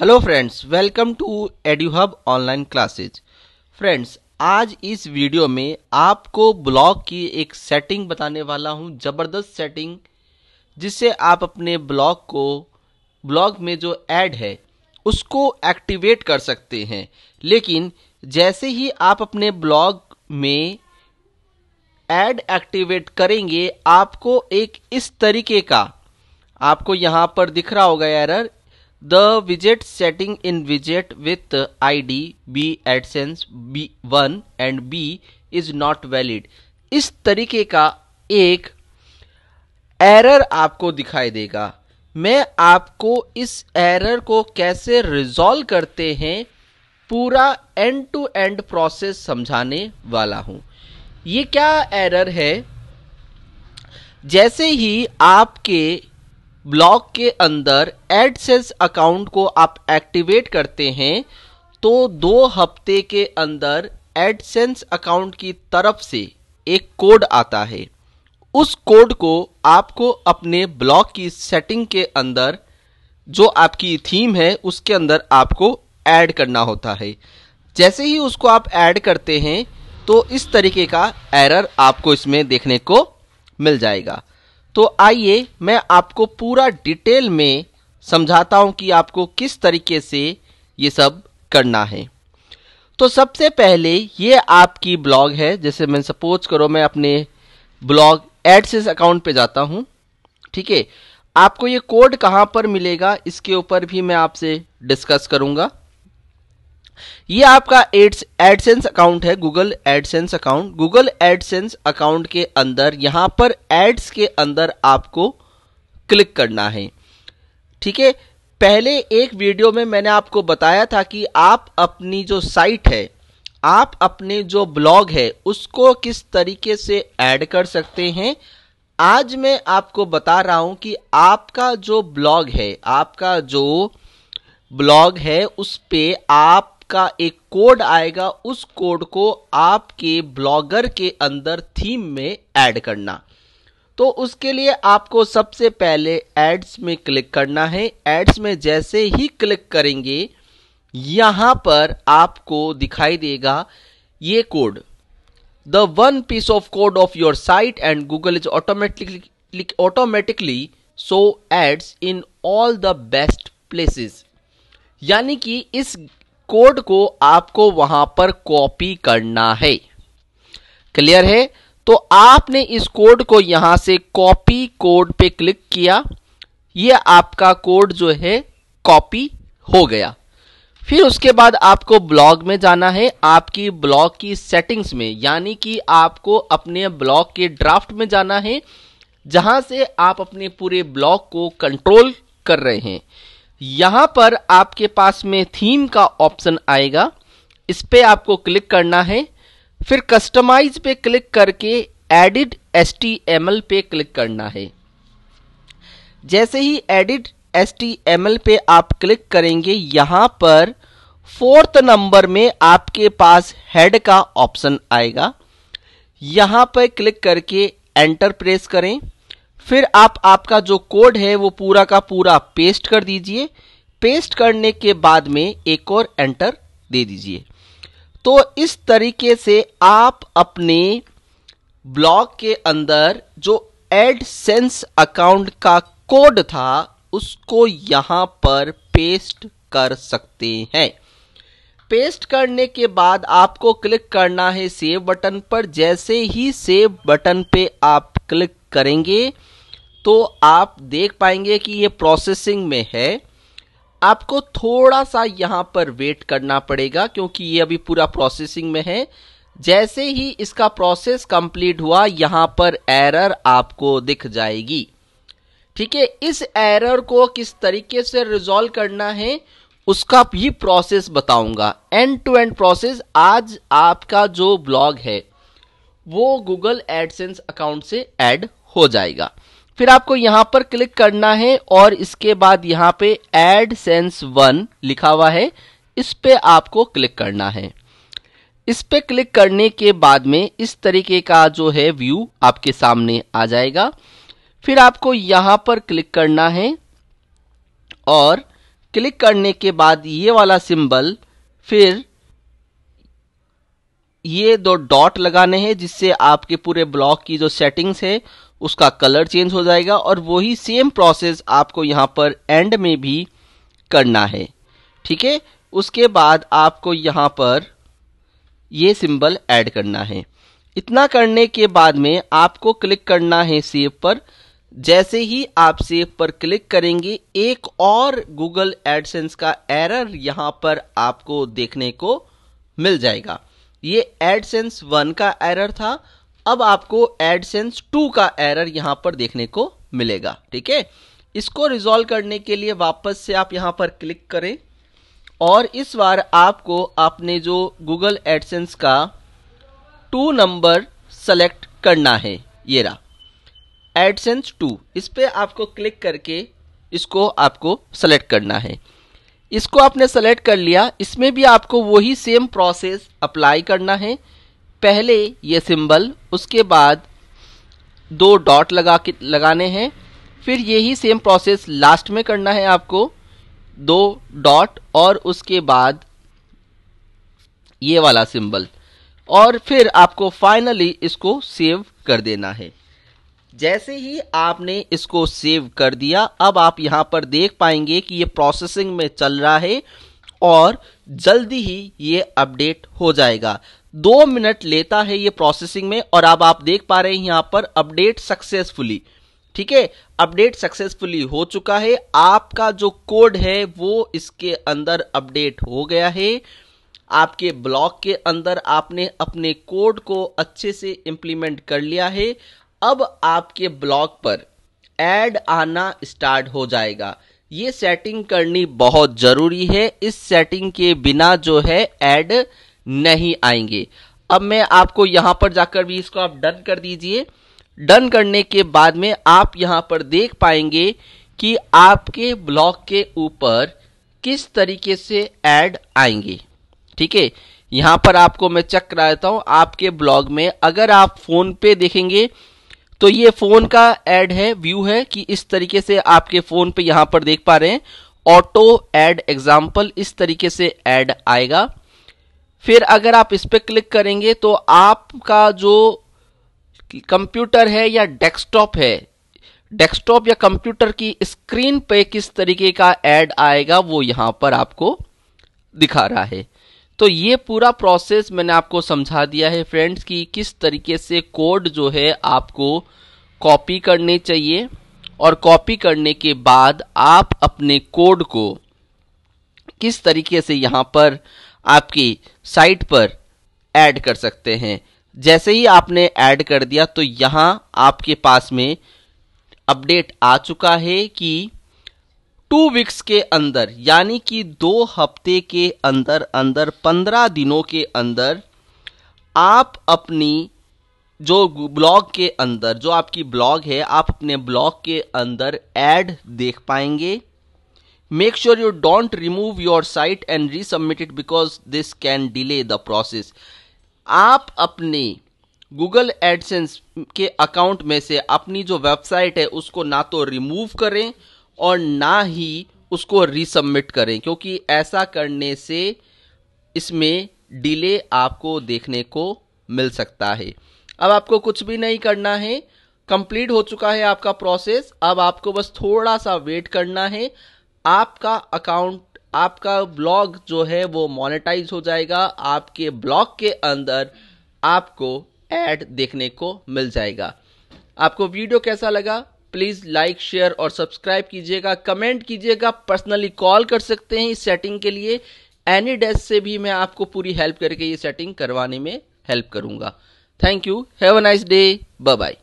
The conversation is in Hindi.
hello friends welcome to Eduhub online classes friends आज इस वीडियो में आपको ब्लॉग की एक सेटिंग बताने वाला हूं ज़बरदस्त सेटिंग जिससे आप अपने ब्लॉग को ब्लॉग में जो ऐड है उसको एक्टिवेट कर सकते हैं लेकिन जैसे ही आप अपने ब्लॉग में ऐड एक्टिवेट करेंगे आपको एक इस तरीके का आपको यहाँ पर दिख रहा होगा error the widget setting in widget with id b adsense b1 and b is not valid इस तरीके का एक एरर आपको दिखाई देगा मैं आपको इस एरर को कैसे रिजॉल्व करते हैं पूरा एंड टू एंड प्रोसेस समझाने वाला हूं ये क्या एरर है जैसे ही आपके ब्लॉक के अंदर एडसेंस अकाउंट को आप एक्टिवेट करते हैं तो दो हफ्ते के अंदर एडसेंस अकाउंट की तरफ से एक कोड आता है उस कोड को आपको अपने ब्लॉक की सेटिंग के अंदर जो आपकी थीम है उसके अंदर आपको ऐड करना होता है जैसे ही उसको आप ऐड करते हैं तो इस तरीके का एरर आपको इसमें देखने को मिल जाएगा तो आइए मैं आपको पूरा डिटेल में समझाता हूं कि आपको किस तरीके से ये सब करना है तो सबसे पहले ये आपकी ब्लॉग है जैसे मैं सपोज करो मैं अपने ब्लॉग एडसेस अकाउंट पे जाता हूँ ठीक है आपको ये कोड कहाँ पर मिलेगा इसके ऊपर भी मैं आपसे डिस्कस करूंगा ये आपका एड्स एडसेंस अकाउंट है Google AdSense account Google AdSense account के अंदर यहां पर एड्स के अंदर आपको क्लिक करना है ठीक है पहले एक वीडियो में मैंने आपको बताया था कि आप अपनी जो साइट है आप अपने जो ब्लॉग है उसको किस तरीके से ऐड कर सकते हैं आज मैं आपको बता रहा हूं कि आपका जो ब्लॉग है आपका जो ब्लॉग है उस पे आप का एक कोड आएगा उस कोड को आपके ब्लॉगर के अंदर थीम में ऐड करना तो उसके लिए आपको सबसे पहले एड्स में क्लिक करना है एड्स में जैसे ही क्लिक करेंगे यहाँ पर आपको दिखाई देगा ये code the one piece of code of your site and Google is automatically automatically shows ads in all the best places यानी कि इस कोड को आपको वहां पर कॉपी करना है क्लियर है तो आपने इस कोड को यहां से कॉपी कोड पे क्लिक किया ये आपका कोड जो है कॉपी हो गया फिर उसके बाद आपको ब्लॉग में जाना है आपकी ब्लॉग की सेटिंग्स में यानी कि आपको अपने ब्लॉग के ड्राफ्ट में जाना है जहां से आप अपने पूरे ब्लॉग को कंट्रोल कर रहे हैं यहां पर आपके पास में थीम का ऑप्शन आएगा इस पर आपको क्लिक करना है फिर कस्टमाइज पे क्लिक करके एडिट एस पे क्लिक करना है जैसे ही एडिट एस पे आप क्लिक करेंगे यहां पर फोर्थ नंबर में आपके पास हेड का ऑप्शन आएगा यहां पर क्लिक करके एंटर प्रेस करें फिर आप आपका जो कोड है वो पूरा का पूरा पेस्ट कर दीजिए पेस्ट करने के बाद में एक और एंटर दे दीजिए तो इस तरीके से आप अपने ब्लॉग के अंदर जो एड सेंस अकाउंट का कोड था उसको यहां पर पेस्ट कर सकते हैं पेस्ट करने के बाद आपको क्लिक करना है सेव बटन पर जैसे ही सेव बटन पे आप क्लिक करेंगे तो आप देख पाएंगे कि ये प्रोसेसिंग में है आपको थोड़ा सा यहाँ पर वेट करना पड़ेगा क्योंकि ये अभी पूरा प्रोसेसिंग में है जैसे ही इसका प्रोसेस कंप्लीट हुआ यहाँ पर एरर आपको दिख जाएगी ठीक है इस एरर को किस तरीके से रिजॉल्व करना है उसका भी प्रोसेस बताऊंगा एंड टू एंड प्रोसेस आज आपका जो ब्लॉग है वो गूगल एडसेंस अकाउंट से ऐड हो जाएगा फिर आपको यहां पर क्लिक करना है और इसके बाद यहां पे एड सेंस वन लिखा हुआ है इस पे आपको क्लिक करना है इस पे क्लिक करने के बाद में इस तरीके का जो है व्यू आपके सामने आ जाएगा फिर आपको यहां पर क्लिक करना है और क्लिक करने के बाद ये वाला सिंबल फिर ये दो डॉट लगाने हैं जिससे आपके पूरे ब्लॉक की जो सेटिंग्स है उसका कलर चेंज हो जाएगा और वही सेम प्रोसेस आपको यहाँ पर एंड में भी करना है ठीक है उसके बाद आपको यहाँ पर ये सिंबल ऐड करना है इतना करने के बाद में आपको क्लिक करना है सेव पर जैसे ही आप सेव पर क्लिक करेंगे एक और गूगल एडसेंस का एरर यहाँ पर आपको देखने को मिल जाएगा ये एडसेंस वन का एरर था अब आपको एडसेंस टू का एरर यहां पर देखने को मिलेगा ठीक है इसको रिजोल्व करने के लिए वापस से आप यहां पर क्लिक करें और इस बार आपको आपने जो गूगल एडसेंस का टू नंबर सेलेक्ट करना है ये रहा एडसेंस टू इस पर आपको क्लिक करके इसको आपको सेलेक्ट करना है इसको आपने सेलेक्ट कर लिया इसमें भी आपको वही सेम प्रोसेस अप्लाई करना है पहले ये सिंबल उसके बाद दो डॉट लगा के लगाने हैं फिर यही सेम प्रोसेस लास्ट में करना है आपको दो डॉट और उसके बाद ये वाला सिंबल और फिर आपको फाइनली इसको सेव कर देना है जैसे ही आपने इसको सेव कर दिया अब आप यहाँ पर देख पाएंगे कि ये प्रोसेसिंग में चल रहा है और जल्दी ही ये अपडेट हो जाएगा दो मिनट लेता है ये प्रोसेसिंग में और अब आप देख पा रहे हैं यहां पर अपडेट सक्सेसफुली ठीक है अपडेट सक्सेसफुली हो चुका है आपका जो कोड है वो इसके अंदर अपडेट हो गया है आपके ब्लॉक के अंदर आपने अपने कोड को अच्छे से इंप्लीमेंट कर लिया है अब आपके ब्लॉक पर एड आना स्टार्ट हो जाएगा ये सेटिंग करनी बहुत ज़रूरी है इस सेटिंग के बिना जो है एड नहीं आएंगे अब मैं आपको यहां पर जाकर भी इसको आप डन कर दीजिए डन करने के बाद में आप यहां पर देख पाएंगे कि आपके ब्लॉग के ऊपर किस तरीके से एड आएंगे ठीक है यहां पर आपको मैं चेक कराता हूं आपके ब्लॉग में अगर आप फ़ोन पे देखेंगे तो ये फोन का एड है व्यू है कि इस तरीके से आपके फोन पे यहां पर देख पा रहे हैं ऑटो एड एग्जाम्पल इस तरीके से एड आएगा फिर अगर आप इस पर क्लिक करेंगे तो आपका जो कंप्यूटर है या डेस्कटॉप है डेस्कटॉप या कंप्यूटर की स्क्रीन पे किस तरीके का एड आएगा वो यहां पर आपको दिखा रहा है तो ये पूरा प्रोसेस मैंने आपको समझा दिया है फ्रेंड्स कि किस तरीके से कोड जो है आपको कॉपी करने चाहिए और कॉपी करने के बाद आप अपने कोड को किस तरीके से यहाँ पर आपकी साइट पर ऐड कर सकते हैं जैसे ही आपने ऐड कर दिया तो यहाँ आपके पास में अपडेट आ चुका है कि टू वीक्स के अंदर यानी कि दो हफ्ते के अंदर अंदर पंद्रह दिनों के अंदर आप अपनी जो ब्लॉग के अंदर जो आपकी ब्लॉग है आप अपने ब्लॉग के अंदर एड देख पाएंगे make sure you don't remove your site and resubmit it because this can delay the process आप अपने गूगल एडसेंस के अकाउंट में से अपनी जो वेबसाइट है उसको ना तो रिमूव करें और ना ही उसको रिसबमिट करें क्योंकि ऐसा करने से इसमें डिले आपको देखने को मिल सकता है अब आपको कुछ भी नहीं करना है कंप्लीट हो चुका है आपका प्रोसेस अब आपको बस थोड़ा सा वेट करना है आपका अकाउंट आपका ब्लॉग जो है वो मोनेटाइज हो जाएगा आपके ब्लॉग के अंदर आपको एड देखने को मिल जाएगा आपको वीडियो कैसा लगा प्लीज़ लाइक शेयर और सब्सक्राइब कीजिएगा कमेंट कीजिएगा पर्सनली कॉल कर सकते हैं इस सेटिंग के लिए एनी डेस्क से भी मैं आपको पूरी हेल्प करके ये सेटिंग करवाने में हेल्प करूंगा thank you have a nice day bye bye